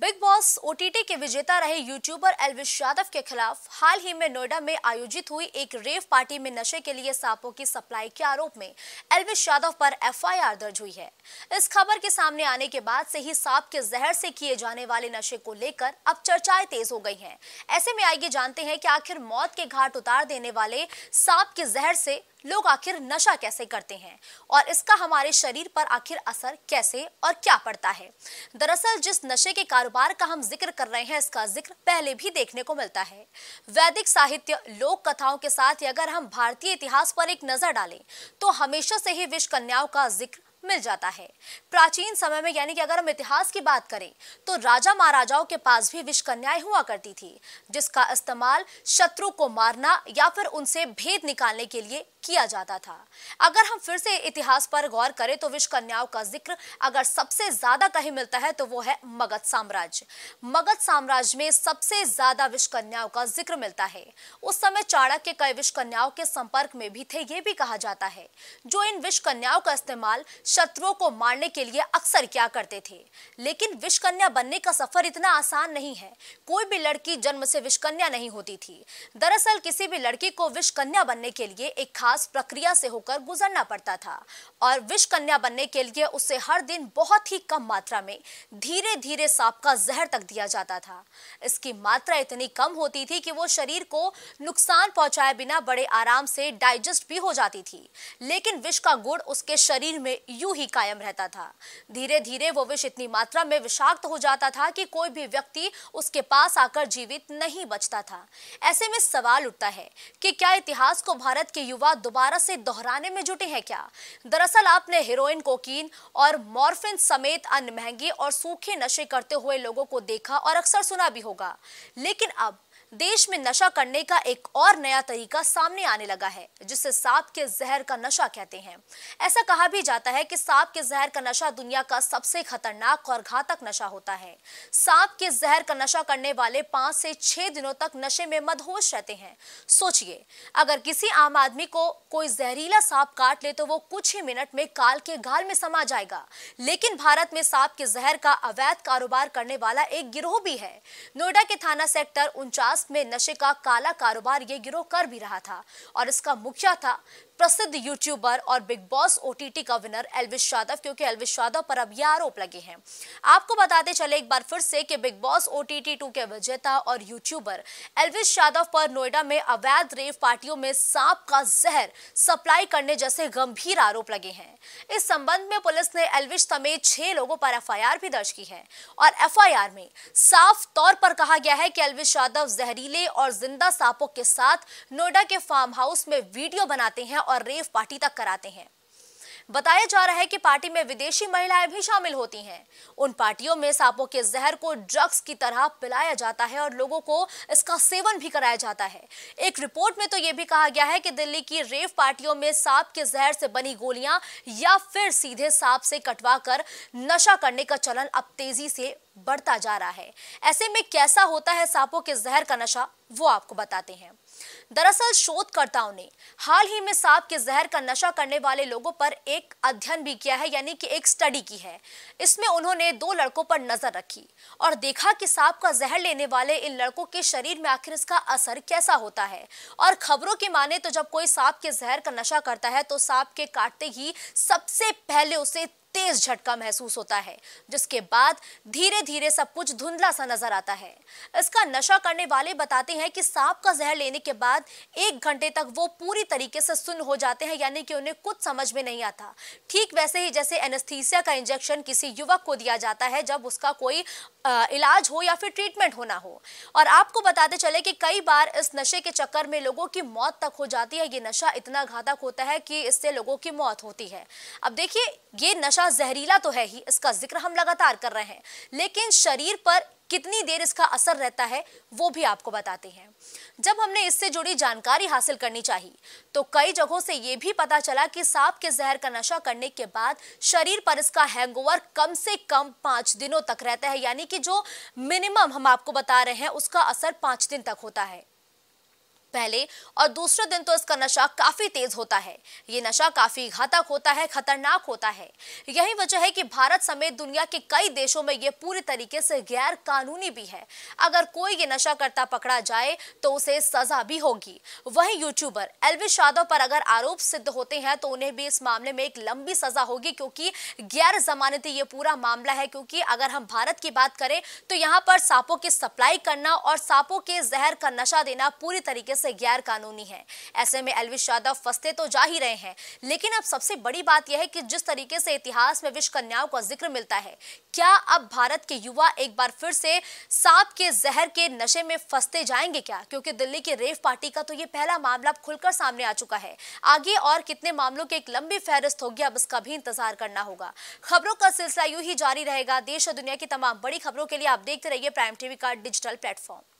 big Boss OTT के विजेता रहे यूट्यूबर एलविश यादव के खिलाफ हाल ही में नोएडा में आयोजित हुई एक रेव पार्टी में नशे के लिए सांपों की सप्लाई के आरोप में एलविश यादव पर एफआईआर दर्ज हुई है इस खबर के सामने आने के बाद से ही सांप के जहर से किए जाने वाले नशे को लेकर अब चर्चाएं तेज हो गई हैं ऐसे में आइए जानते हैं कि आखिर मौत के घाट उतार देने वाले सांप के जहर से लोग आखिर नशा कैसे करते हैं और इसका हमारे शरीर पर आखिर असर कैसे और क्या पड़ता है दरअसल जिस नशे के कारण कारोबार का हम जिक्र कर रहे हैं इसका जिक्र पहले भी देखने को मिलता है वैदिक साहित्य लोक कथाओं के साथ ही अगर हम भारतीय इतिहास पर एक नजर डालें तो हमेशा से ही विश्व कन्याओं का जिक्र मिल जाता है प्राचीन समय में यानी कि अगर हम इतिहास की बात करें तो राजा महाराजाओं के पास भी विश्व विषकन्याएं हुआ करती थी जिसका इस्तेमाल शत्रु को मारना या फिर उनसे भेद निकालने के लिए किया जाता था अगर हम फिर से इतिहास पर गौर करें तो विश्व कन्याओं का जिक्र अगर सबसे ज्यादा कहीं मिलता है तो वो है मगध साम्राज्य मगध साम्राज्य में सबसे ज्यादा विश्व कन्याओं का जिक्र मिलता है उस समय चाणक्य कई विश्व कन्याओं के संपर्क में भी थे ये भी कहा जाता है जो इन विश्व कन्याओं का इस्तेमाल शत्रुओं को मारने के लिए अक्सर क्या करते थे लेकिन विश्वकन्या बनने का सफर इतना आसान नहीं है कोई भी लड़की जन्म से विश्वकन्या नहीं होती थी दरअसल किसी भी लड़की को विश्वकन्या बनने के लिए एक खास खास प्रक्रिया से होकर गुजरना पड़ता था और विष कन्या बनने के लिए उसे हर दिन बहुत ही कम मात्रा में धीरे धीरे सांप का जहर तक दिया जाता था इसकी मात्रा इतनी कम होती थी कि वो शरीर को नुकसान पहुंचाए बिना बड़े आराम से डाइजेस्ट भी हो जाती थी लेकिन विष का गुण उसके शरीर में यूं ही कायम रहता था धीरे धीरे वो विष इतनी मात्रा में विषाक्त हो जाता था कि कोई भी व्यक्ति उसके पास आकर जीवित नहीं बचता था ऐसे में सवाल उठता है कि क्या इतिहास को भारत के युवा दोबारा से दोहराने में जुटे हैं क्या दरअसल आपने हीरोइन कोकीन और मॉर्फिन समेत अन्य महंगे और सूखे नशे करते हुए लोगों को देखा और अक्सर सुना भी होगा लेकिन अब देश में नशा करने का एक और नया तरीका सामने आने लगा है जिसे सांप के जहर का नशा कहते हैं ऐसा कहा भी जाता है कि सांप के जहर का नशा दुनिया का सबसे खतरनाक और घातक नशा होता है सांप के जहर का नशा करने वाले पांच से छह दिनों तक नशे में मदहोश रहते हैं सोचिए अगर किसी आम आदमी को कोई जहरीला सांप काट ले तो वो कुछ ही मिनट में काल के घाल में समा जाएगा लेकिन भारत में सांप के जहर का अवैध कारोबार करने वाला एक गिरोह भी है नोएडा के थाना सेक्टर उनचास में नशे का काला कारोबार ये गिरोह कर भी रहा था और इसका मुखिया था प्रसिद्ध यूट्यूबर और बिग बॉस ओटीटी का विनर एलविश यादव क्योंकि एलविश यादव पर अब ये आरोप लगे हैं आपको बताते चले एक बार फिर से कि बिग बॉस ओटीटी 2 के विजेता और यूट्यूबर एलविश यादव पर नोएडा में अवैध रेव पार्टियों में सांप का जहर सप्लाई करने जैसे गंभीर आरोप लगे हैं इस संबंध में पुलिस ने एलविश समेत छह लोगों पर एफ भी दर्ज की है और एफ में साफ तौर पर कहा गया है कि एलविश यादव जहरीले और जिंदा सांपों के साथ नोएडा के फार्म हाउस में वीडियो बनाते हैं और रेव पार्टी तक कराते हैं बताया जा रहा है कि पार्टी में विदेशी महिलाएं भी शामिल होती हैं उन पार्टियों में सांपों के जहर को ड्रग्स की तरह पिलाया जाता है और लोगों को इसका सेवन भी कराया जाता है एक रिपोर्ट में तो यह भी कहा गया है कि दिल्ली की रेव पार्टियों में सांप के जहर से बनी गोलियां या फिर सीधे सांप से कटवा कर नशा करने का चलन अब तेजी से बढ़ता जा रहा है ऐसे में कैसा होता है सांपों के जहर का नशा वो आपको बताते हैं दरअसल शोधकर्ताओं ने हाल ही में सांप के जहर का नशा करने वाले लोगों पर एक अध्ययन भी किया है यानी कि एक स्टडी की है इसमें उन्होंने दो लड़कों पर नजर रखी और देखा कि सांप का जहर लेने वाले इन लड़कों के शरीर में आखिर इसका असर कैसा होता है और खबरों की माने तो जब कोई सांप के जहर का नशा करता है तो सांप के काटते ही सबसे पहले उसे तेज झटका महसूस होता है जिसके बाद धीरे धीरे सब कुछ धुंधला सा नजर आता है इसका नशा करने वाले बताते हैं कि सांप का जहर लेने के बाद एक घंटे तक वो पूरी तरीके से सुन्न हो जाते हैं यानी कि उन्हें कुछ समझ में नहीं आता ठीक वैसे ही जैसे एनेस्थीसिया का इंजेक्शन किसी युवक को दिया जाता है जब उसका कोई आ, इलाज हो या फिर ट्रीटमेंट होना हो और आपको बताते चले कि कई बार इस नशे के चक्कर में लोगों की मौत तक हो जाती है ये नशा इतना घातक होता है कि इससे लोगों की मौत होती है अब देखिए ये नशा नशा जहरीला तो है ही इसका जिक्र हम लगातार कर रहे हैं लेकिन शरीर पर कितनी देर इसका असर रहता है वो भी आपको बताते हैं जब हमने इससे जुड़ी जानकारी हासिल करनी चाहिए तो कई जगहों से ये भी पता चला कि सांप के जहर का नशा करने के बाद शरीर पर इसका हैंगओवर कम से कम पाँच दिनों तक रहता है यानी कि जो मिनिमम हम आपको बता रहे हैं उसका असर पाँच दिन तक होता है पहले और दूसरे दिन तो इसका नशा काफी तेज होता है ये नशा काफी घातक होता है खतरनाक होता है यही वजह है कि भारत समेत दुनिया के कई देशों में ये पूरी तरीके से गैर कानूनी भी है अगर कोई ये नशा करता पकड़ा जाए तो उसे सजा भी होगी वही यूट्यूबर एलविश यादव पर अगर आरोप सिद्ध होते हैं तो उन्हें भी इस मामले में एक लंबी सजा होगी क्योंकि गैर जमानती ये पूरा मामला है क्योंकि अगर हम भारत की बात करें तो यहाँ पर सांपों की सप्लाई करना और सांपों के जहर का नशा देना पूरी तरीके से से गैर कानूनी है ऐसे में अलविश यादव फंसते तो जा ही रहे हैं लेकिन अब सबसे बड़ी बात यह है कि जिस तरीके से इतिहास में विश्व कन्याओं का जिक्र मिलता है क्या अब भारत के युवा एक बार फिर से सांप के जहर के नशे में फंसते जाएंगे क्या क्योंकि दिल्ली की रेफ पार्टी का तो ये पहला मामला खुलकर सामने आ चुका है आगे और कितने मामलों की एक लंबी फहरिस्त होगी अब इसका भी इंतजार करना होगा खबरों का सिलसिला यूं ही जारी रहेगा देश और दुनिया की तमाम बड़ी खबरों के लिए आप देखते रहिए प्राइम टीवी का डिजिटल प्लेटफॉर्म